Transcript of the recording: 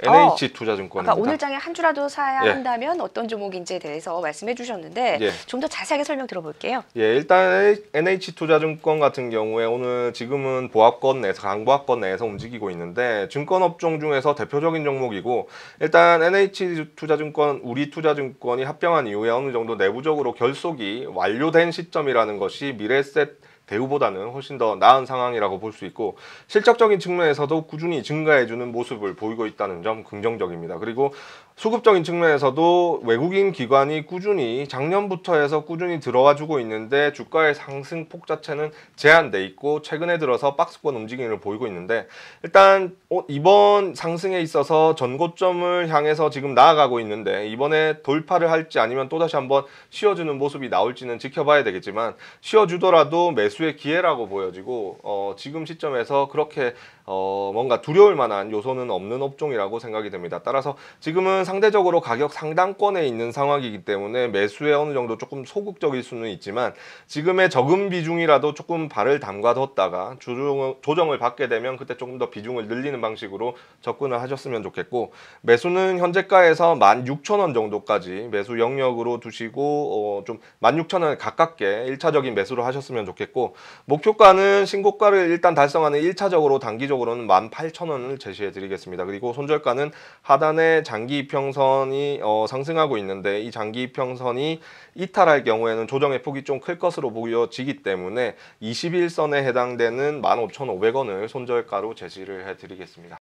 NH 아, 투자증권입까 오늘 장에 한 주라도 사야 예. 한다면 어떤 종목인지에 대해서 말씀해 주셨는데 예. 좀더 자세하게 설명 들어볼게요. 예, 일단 NH 투자증권 같은 경우에 오늘 지금은 보합권 내에서 강보합권 내에서 움직이고 있는데 증권업종 중에서 대표적인 종목이고 일단 NH 투자증권 우리 투자증권이 합병한 이후에 어느 정도 내부적으로 결속이 완료된 시점이라는 것이 미래셋 대우보다는 훨씬 더 나은 상황이라고 볼 수 있고 실적적인 측면에서도 꾸준히 증가해주는 모습을 보이고 있다는 점 긍정적입니다. 그리고 수급적인 측면에서도 외국인 기관이 꾸준히 작년부터 해서 꾸준히 들어와 주고 있는데 주가의 상승폭 자체는 제한돼 있고 최근에 들어서 박스권 움직임을 보이고 있는데 일단 어, 이번 상승에 있어서 전고점을 향해서 지금 나아가고 있는데 이번에 돌파를 할지 아니면 또다시 한번 쉬어주는 모습이 나올지는 지켜봐야 되겠지만 쉬어주더라도 매수 매수의 기회라고 보여지고 어, 지금 시점에서 그렇게 어, 뭔가 두려울 만한 요소는 없는 업종이라고 생각이 됩니다. 따라서 지금은 상대적으로 가격 상당권에 있는 상황이기 때문에 매수에 어느 정도 조금 소극적일 수는 있지만 지금의 적은 비중이라도 조금 발을 담가뒀다가 조정을, 조정을 받게 되면 그때 조금 더 비중을 늘리는 방식으로 접근을 하셨으면 좋겠고 매수는 현재가에서 16,000원 정도까지 매수 영역으로 두시고 어, 좀 16,000원 가깝게 1차적인 매수를 하셨으면 좋겠고 목표가는 신고가를 일단 달성하는 1차적으로 단기적으로는 18,000원을 제시해 드리겠습니다. 그리고 손절가는 하단에 장기 평선이 어, 상승하고 있는데 이 장기 평선이 이탈할 경우에는 조정의 폭이 좀 클 것으로 보여지기 때문에 21선에 해당되는 15,500원을 손절가로 제시를 해 드리겠습니다.